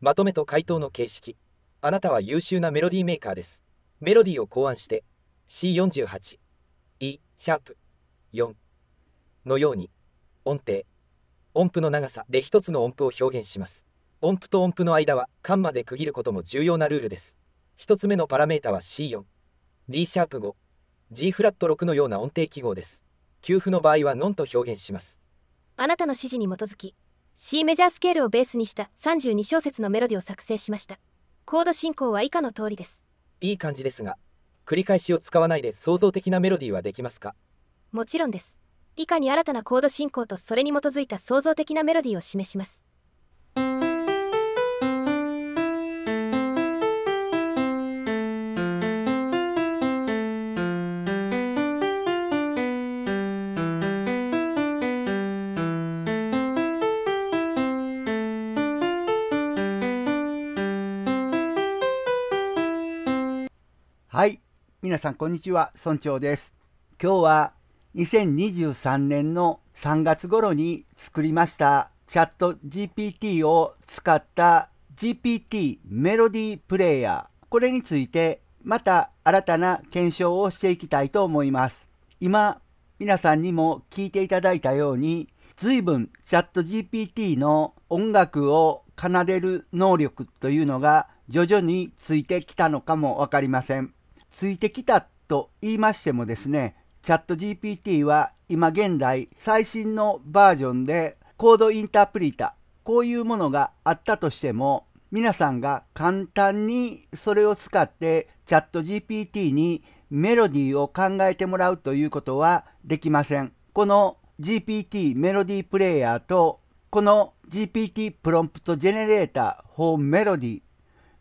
まとめと回答の形式。あなたは優秀なメロディーメーカーです。メロディーを考案して C48、E、シャープ4のように音程、音符の長さで一つの音符を表現します。音符と音符の間はカンマで区切ることも重要なルールです。一つ目のパラメータは C4、D シャープ5、G フラット6のような音程記号です。給付の場合はノンと表現します。あなたの指示に基づき C メジャースケールをベースにした32小節のメロディを作成しましたコード進行は以下の通りですいい感じですが繰り返しを使わないで創造的なメロディーはできますかもちろんです以下に新たなコード進行とそれに基づいた創造的なメロディーを示します皆さんこんにちは村長です今日は2023年の3月頃に作りましたチャット GPT を使った GPT メロディープレイヤーこれについてまた新たな検証をしていきたいと思います今皆さんにも聞いていただいたように随分チャット GPT の音楽を奏でる能力というのが徐々についてきたのかもわかりませんついてきたと言いましてもですね、チャット GPT は今現在最新のバージョンでコードインタープリータこういうものがあったとしても皆さんが簡単にそれを使ってチャット GPT にメロディーを考えてもらうということはできません。この GPT メロディープレイヤーとこの GPT プロンプトジェネレーター for メロディー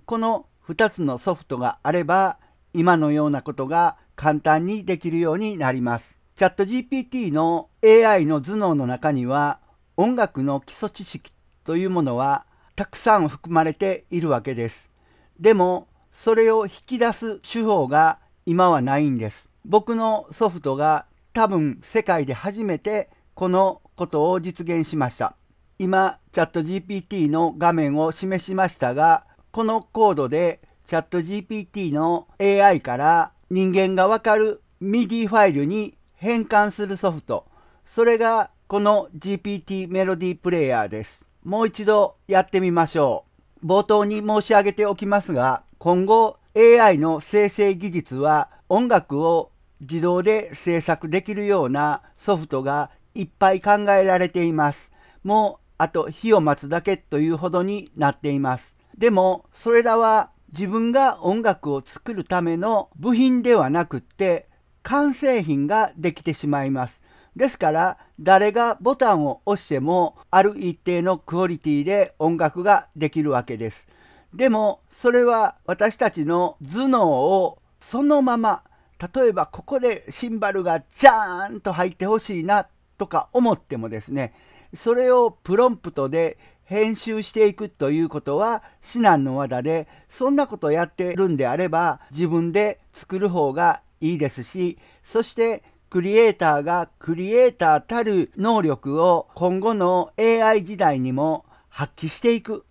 この2つのソフトがあれば今のようなことが簡単にできるようになります。チャット GPT の AI の頭脳の中には音楽の基礎知識というものはたくさん含まれているわけです。でもそれを引き出す手法が今はないんです。僕のソフトが多分世界で初めてこのことを実現しました。今チャット GPT の画面を示しましたがこのコードでチャット GPT の AI から人間がわかる MIDI ファイルに変換するソフト。それがこの GPT メロディープレイヤーです。もう一度やってみましょう。冒頭に申し上げておきますが、今後 AI の生成技術は音楽を自動で制作できるようなソフトがいっぱい考えられています。もうあと火を待つだけというほどになっています。でもそれらは自分が音楽を作るための部品ではなくって完成品ができてしまいます。ですから誰がボタンを押してもある一定のクオリティで音楽ができるわけです。でもそれは私たちの頭脳をそのまま例えばここでシンバルがジャーンと入ってほしいなとか思ってもですねそれをプロンプトで編集していくということは至難の技でそんなことやってるんであれば自分で作る方がいいですしそしてクリエイターがクリエイターたる能力を今後の AI 時代にも発揮していく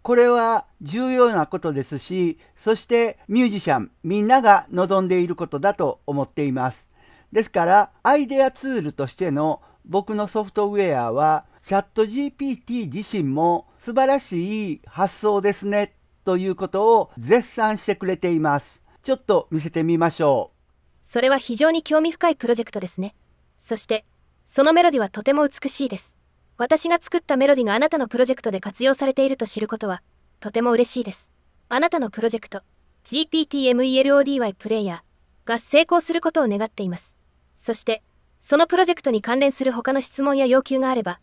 これは重要なことですしそしてミュージシャンみんなが望んでいることだと思っていますですからアイデアツールとしての僕のソフトウェアは、チャット GPT 自身も素晴らしい発想ですね、ということを絶賛してくれています。ちょっと見せてみましょう。それは非常に興味深いプロジェクトですね。そして、そのメロディはとても美しいです。私が作ったメロディがあなたのプロジェクトで活用されていると知ることは、とても嬉しいです。あなたのプロジェクト、GPTMELODY プレイヤーが成功することを願っています。そして、そのプロジェクトに関連する他の質問や要求があれば、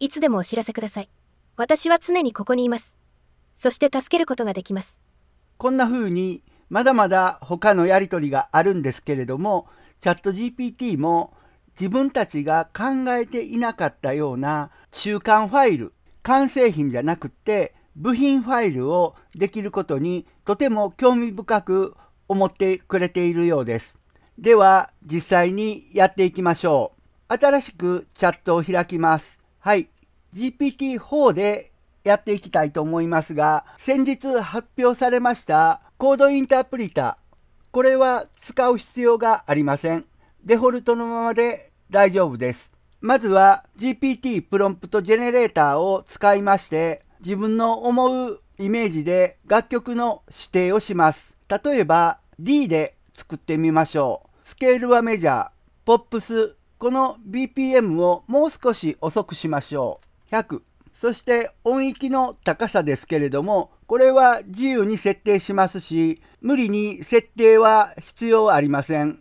いつでもお知らせください。私は常にここにいます。そして助けることができます。こんな風に、まだまだ他のやり取りがあるんですけれども、チャット GPT も自分たちが考えていなかったような中間ファイル、完成品じゃなくて部品ファイルをできることにとても興味深く思ってくれているようです。では、実際にやっていきましょう。新しくチャットを開きます。はい。GPT-4 でやっていきたいと思いますが、先日発表されましたコードインタープリタこれは使う必要がありません。デフォルトのままで大丈夫です。まずは GPT プロンプトジェネレーターを使いまして、自分の思うイメージで楽曲の指定をします。例えば D で作ってみましょう。スケールはメジャー、ポップス、この BPM をもう少し遅くしましょう。100。そして音域の高さですけれども、これは自由に設定しますし、無理に設定は必要ありません。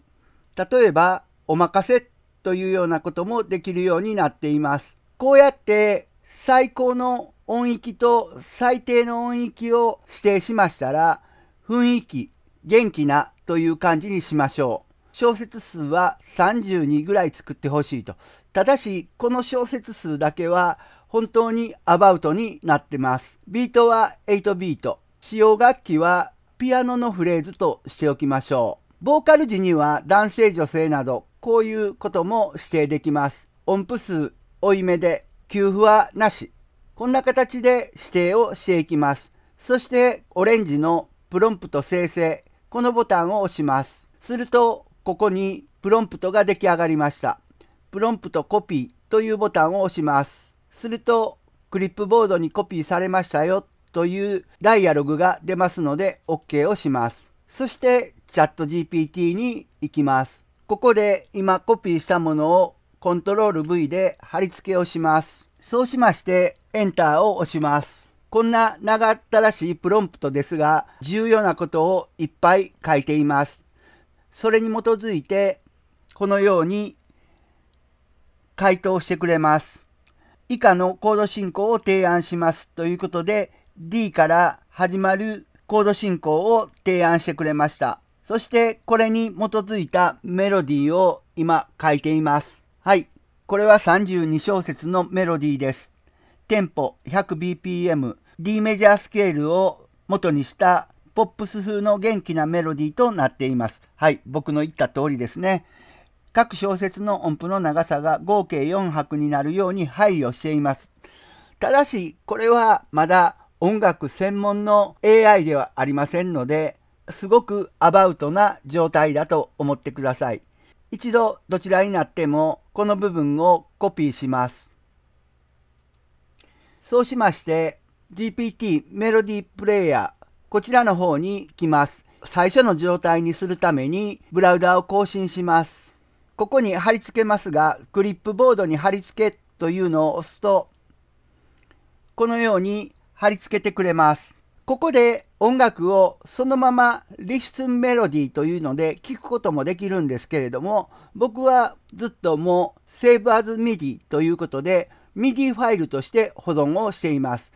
例えば、お任せというようなこともできるようになっています。こうやって最高の音域と最低の音域を指定しましたら、雰囲気、元気なという感じにしましょう。小説数は32ぐらい作ってほしいと。ただし、この小説数だけは本当にアバウトになってます。ビートは8ビート。使用楽器はピアノのフレーズとしておきましょう。ボーカル時には男性女性など、こういうことも指定できます。音符数、多い目で、給付はなし。こんな形で指定をしていきます。そして、オレンジのプロンプト生成、このボタンを押します。すると、ここにプロンプトが出来上がりました。プロンプトコピーというボタンを押します。すると、クリップボードにコピーされましたよというダイアログが出ますので OK をします。そしてチャット GPT に行きます。ここで今コピーしたものをコントロール V で貼り付けをします。そうしまして Enter を押します。こんな長ったらしいプロンプトですが、重要なことをいっぱい書いています。それに基づいて、このように回答してくれます。以下のコード進行を提案しますということで、D から始まるコード進行を提案してくれました。そしてこれに基づいたメロディーを今書いています。はい。これは32小節のメロディーです。テンポ 100bpm D メジャースケールを元にしたポップス風の元気なメロディーとなっています。はい、僕の言った通りですね。各小節の音符の長さが合計4拍になるように配慮しています。ただし、これはまだ音楽専門の AI ではありませんので、すごくアバウトな状態だと思ってください。一度どちらになってもこの部分をコピーします。そうしまして GPT メロディープレイヤー、こちらの方に来ます。最初の状態にするためにブラウザを更新します。ここに貼り付けますが、クリップボードに貼り付けというのを押すと、このように貼り付けてくれます。ここで音楽をそのままリスンメロディーというので聞くこともできるんですけれども、僕はずっともうセーブアズミディということで、ミディファイルとして保存をしています。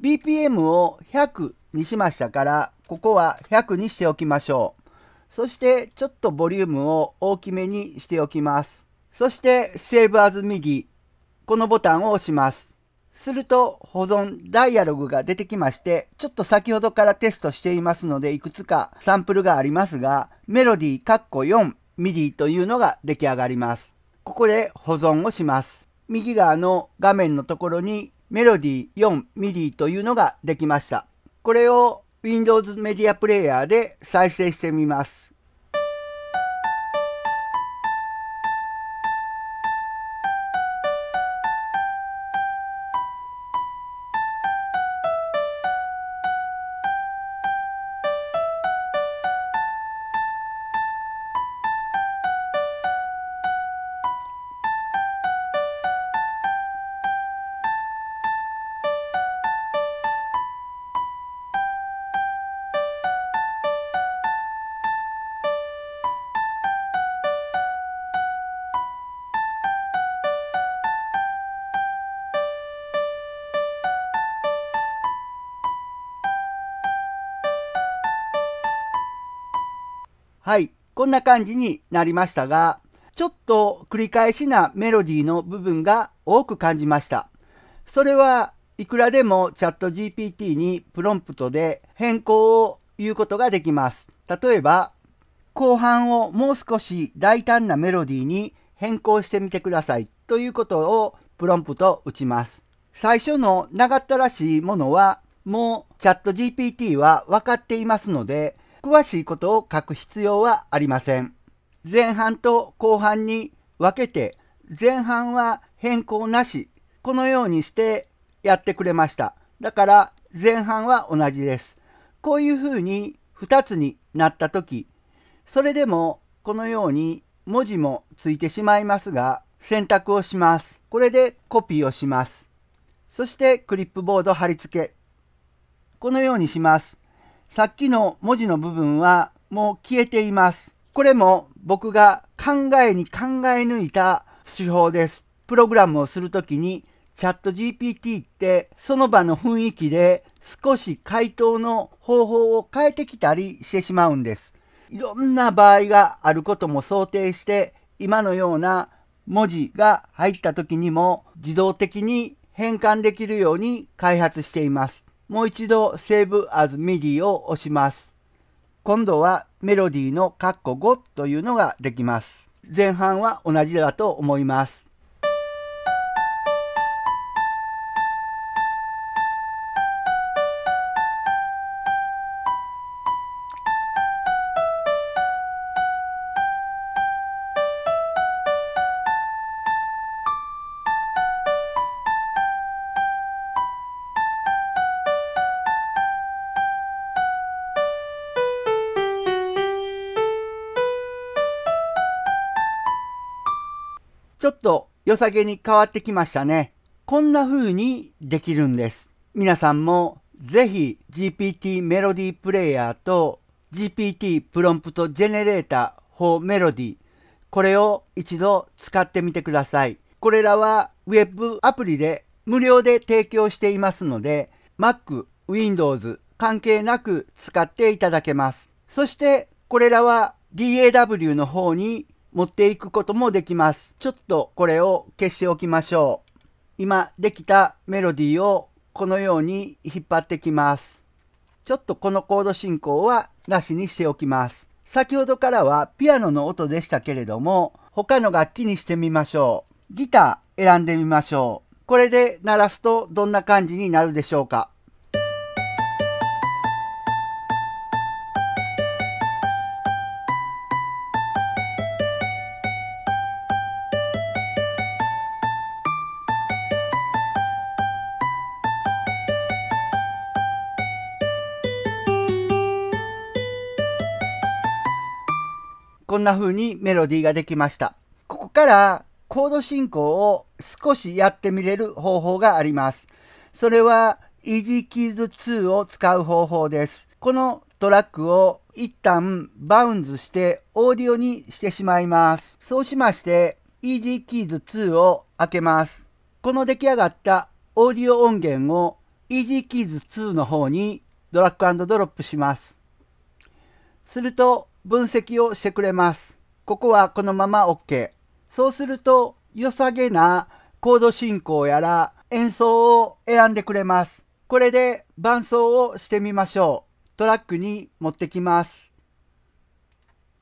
BPM を100にしましたから、ここは100にしておきましょう。そしてちょっとボリュームを大きめにしておきます。そしてセーブアズ右、このボタンを押します。すると保存ダイアログが出てきまして、ちょっと先ほどからテストしていますので、いくつかサンプルがありますが、メロディーカッコ4ミディというのが出来上がります。ここで保存をします。右側の画面のところにメロディー4ミディ i というのができました。これを Windows メディアプレイヤーで再生してみます。はい。こんな感じになりましたが、ちょっと繰り返しなメロディーの部分が多く感じました。それはいくらでもチャット GPT にプロンプトで変更を言うことができます。例えば、後半をもう少し大胆なメロディーに変更してみてくださいということをプロンプト打ちます。最初の長ったらしいものはもうチャット GPT は分かっていますので詳しいことを書く必要はありません。前半と後半に分けて、前半は変更なし、このようにしてやってくれました。だから前半は同じです。こういうふうに2つになった時、それでもこのように文字もついてしまいますが、選択をします。これでコピーをします。そしてクリップボード貼り付け。このようにします。さっきの文字の部分はもう消えています。これも僕が考えに考え抜いた手法です。プログラムをするときにチャット GPT ってその場の雰囲気で少し回答の方法を変えてきたりしてしまうんです。いろんな場合があることも想定して今のような文字が入った時にも自動的に変換できるように開発しています。もう一度 Save as MIDI を押します。今度はメロディーのカッコ5というのができます。前半は同じだと思います。ょっと良さげに変わってきましたね。こんな風にできるんです。皆さんもぜひ GPT メロディープレイヤーと GPT プロンプトジェネレーター for メロディこれを一度使ってみてください。これらは Web アプリで無料で提供していますので Mac、Windows 関係なく使っていただけます。そしてこれらは DAW の方に持っていくこともできます。ちょっとこれを消しておきましょう。今できたメロディーをこのように引っ張ってきます。ちょっとこのコード進行はなしにしておきます。先ほどからはピアノの音でしたけれども、他の楽器にしてみましょう。ギター選んでみましょう。これで鳴らすとどんな感じになるでしょうか。んな風にメロディーができました。ここからコード進行を少しやってみれる方法があります。それは EasyKeys2 を使う方法です。このトラックを一旦バウンズしてオーディオにしてしまいます。そうしまして EasyKeys2 を開けます。この出来上がったオーディオ音源を EasyKeys2 の方にドラッグドロップします。すると分析をしてくれます。ここはこのまま OK。そうすると、良さげなコード進行やら演奏を選んでくれます。これで伴奏をしてみましょう。トラックに持ってきます。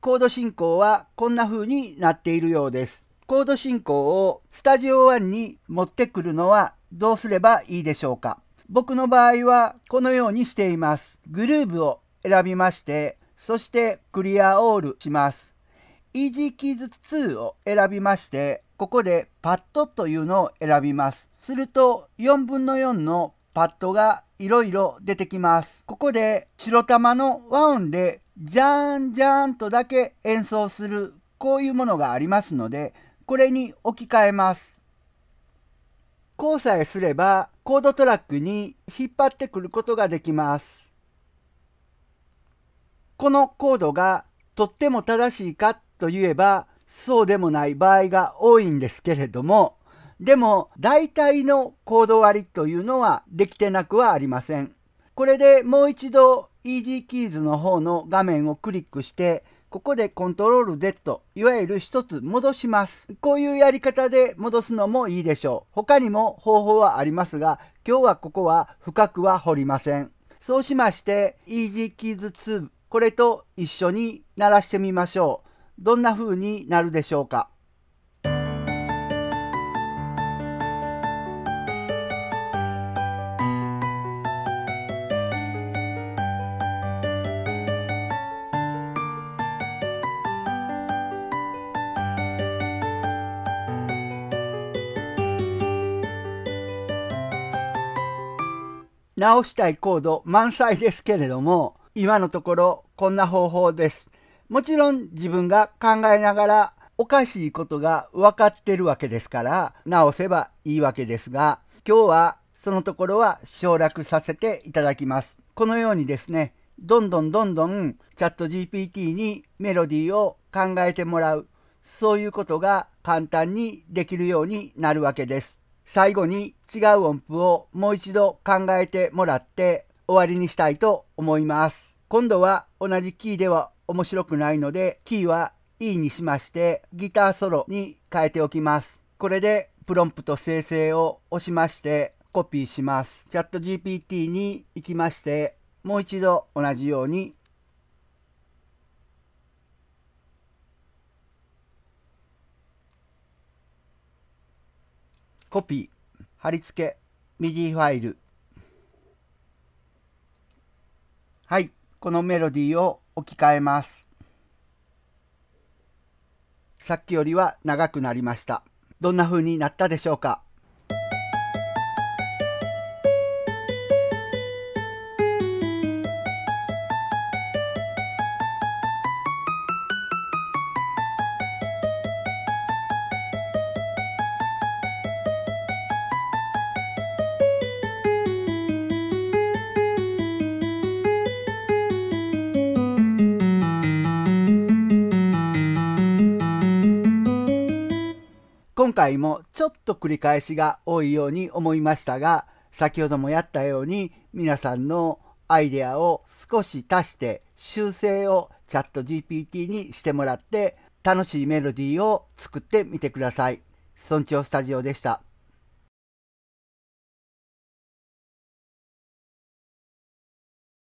コード進行はこんな風になっているようです。コード進行をスタジオ1に持ってくるのはどうすればいいでしょうか僕の場合はこのようにしています。グルーブを選びまして、そしてクリアオールします。Easy Keys 2を選びまして、ここでパッドというのを選びます。すると4分の4のパッドがいろいろ出てきます。ここで白玉の和音でジャーンジャーンとだけ演奏するこういうものがありますので、これに置き換えます。こうさえすればコードトラックに引っ張ってくることができます。このコードがとっても正しいかといえばそうでもない場合が多いんですけれどもでも大体のコード割りというのはできてなくはありません。これでもう一度 EasyKeys の方の画面をクリックしてここでコントロール Z いわゆる一つ戻します。こういうやり方で戻すのもいいでしょう。他にも方法はありますが今日はここは深くは掘りません。そうしまして EasyKeys2 これと一緒に鳴らしてみましょう。どんな風になるでしょうか。直したいコード満載ですけれども今のところこんな方法です。もちろん自分が考えながらおかしいことが分かってるわけですから直せばいいわけですが今日はそのところは省略させていただきます。このようにですねどんどんどんどんチャット GPT にメロディーを考えてもらうそういうことが簡単にできるようになるわけです。最後に違う音符をもう一度考えてもらって終わりにしたいと思います。今度は同じキーでは面白くないので、キーは E にしまして、ギターソロに変えておきます。これでプロンプト生成を押しまして、コピーします。チャット GPT に行きまして、もう一度同じようにコピー、貼り付け、MIDI ファイルこのメロディーを置き換えます。さっきよりは長くなりました。どんな風になったでしょうか回もちょっと繰り返しが多いように思いましたが、先ほどもやったように皆さんのアイデアを少し足して修正をチャット GPT にしてもらって楽しいメロディーを作ってみてください。村長スタジオでした。